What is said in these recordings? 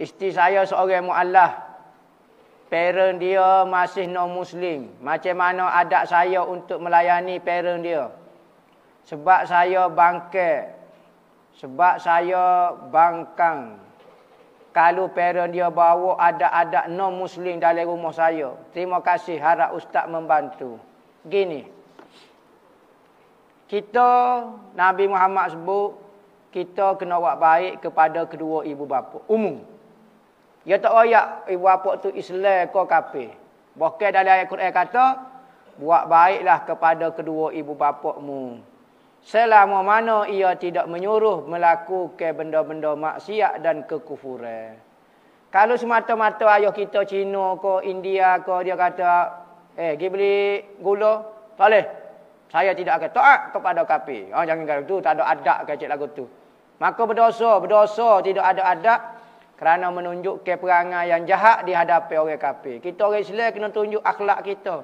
Isteri saya seorang mu'allah. Parent dia masih non-Muslim. Macam mana adat saya untuk melayani parent dia? Sebab saya bangke, Sebab saya bangkang. Kalau parent dia bawa ada adat non-Muslim dalam rumah saya. Terima kasih. Harap ustaz membantu. Gini. Kita, Nabi Muhammad sebut, kita kena buat baik kepada kedua ibu bapa. Umum. Ya tak royak ibu eh, bapa tu Islam ke kafir. Bahkan dalam ayat Quran kata buat baiklah kepada kedua ibu bapakmu. Selama mana ia tidak menyuruh melakukan benda-benda maksiat dan kekufuran. Kalau semata-mata ayah kita Cina ke India ke dia kata eh pergi beli gula, tak boleh. Saya tidak akan taat kepada kafir. Ah oh, jangan kata tu tak ada adab ke cik lagu tu. Maka berdosa, berdosa tidak ada adab kerana menunjuk keperangan yang jahat dihadapi orang kafir. Kita orang Islam kena tunjuk akhlak kita.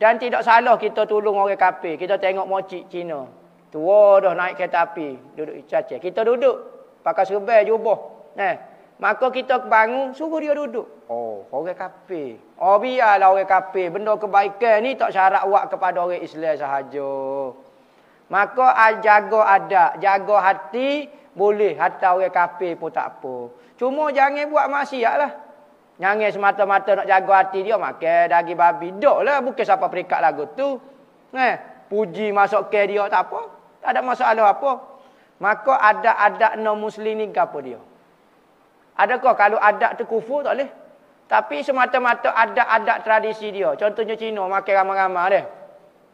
Dan tidak salah kita tolong orang kafir. Kita tengok mocik Cina. Tua dah naik kereta api. Duduk caca. Kita duduk. Pakai serbel jubah. Eh. Maka kita bangun, suruh dia duduk. Oh, orang kafir. Oh, biarlah orang kafir. Benda kebaikan ni tak syarat wak kepada orang Islam sahaja. Maka jaga adat, jaga hati, boleh hatta orang kafir pun tak apa. Cuma jangan buat lah, Nyangis semata-mata nak jaga hati dia makan daging babi. lah. bukan siapa perikat lagu tu. Eh, puji masuk ke dia tak apa. Tak ada masalah apa. Maka ada adat non muslim ni apa dia? Adakah kalau adat tu kufur tak boleh? Tapi semata-mata ada adat tradisi dia. Contohnya Cina makan ramai-ramai dia.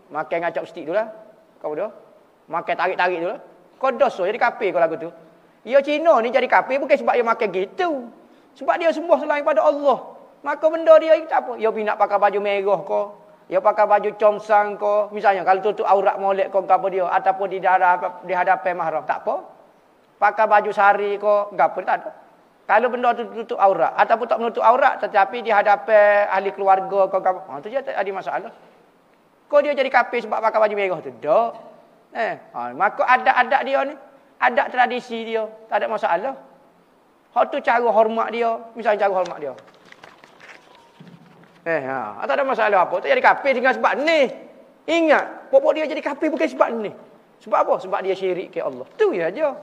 Makan dengan chopstick tu lah. Kau dia. Makan tarik-tarik tu lah. Kodos jadi kafir kalau lagu tu. Ya Cina ni jadi kafir bukan sebab dia makan gitu. Sebab dia sembah selain pada Allah. Maka benda dia itu apa? Dia nak pakai baju merah kau. Dia pakai baju comsang kau. Misalnya kalau tutup aurat molek kau kepada dia. Ataupun di hadapan, di hadapan mahram. Tak apa. Pakai baju sari kau. Gapa tak ada. Kalau benda tu tutup aurat. Ataupun tak menutup aurat. Tetapi di hadapan ahli keluarga kau. Itu ha, dia tak ada masalah. Kau dia jadi kafir sebab pakai baju merah tu. Tak. Eh, ha, maka adat-adat dia ni, adat tradisi dia, tak ada masalah. Hak tu cara hormat dia, misalnya cara hormat dia. Eh, ha, tak ada masalah apa. Tak jadi kafir dengan sebab ni. Ingat, pokok dia jadi kafir bukan sebab ni. Sebab apa? Sebab dia syirik ke Allah. Tu ya aja.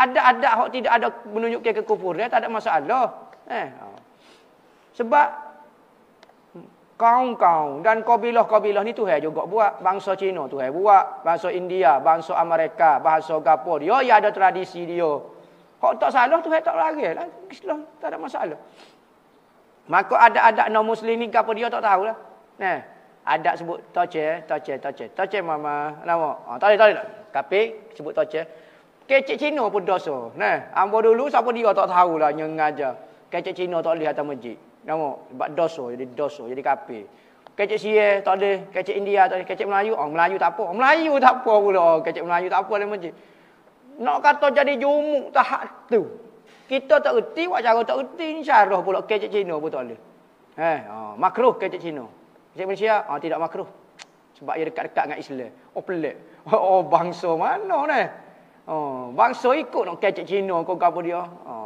Adat-adat hak tidak ada menunjukkan kekufuran, tak ada masalah. Eh, ha. Sebab kau-kau dan kabilah-kabilah ni Tuhan juga buat. Bangsa Cina tu Tuhan buat, bangsa India, bangsa Amerika, bahasa Gapo dia ya ada tradisi dia. Kau tak salah tu Tuhan tak lah. Islam tak ada masalah. Maka ada adat non muslim ni gapo dia tak tahulah. Nah, adat sebut toce, toce, toce. Toce mama, nama. Ah, tak ada, tak ada. sebut toce. Kecik Cina pun dosa. Nah, ambo dulu siapa dia tak tahulah nyengaja. aja. Kecek Cina tak boleh atas masjid. Nama sebab dosa jadi doso jadi kafir. Kecek Sia tak ada, kecek India tak ada, kecek Melayu, oh Melayu tak apa. Melayu tak apa pula. Oh, kecek Melayu tak apa dalam masjid. Nak kata jadi jumuk tak hak tu. Kita tak reti, buat cara tak reti, insyarah pula kecek Cina pun tak boleh. Eh, oh, makruh kecek Cina. Kecek Malaysia, oh, tidak makruh. Sebab dia dekat-dekat dengan Islam. Oh pelik. Oh bangsa mana ni? Oh, bangsa ikut nak kecek Cina kau gapo dia. Oh,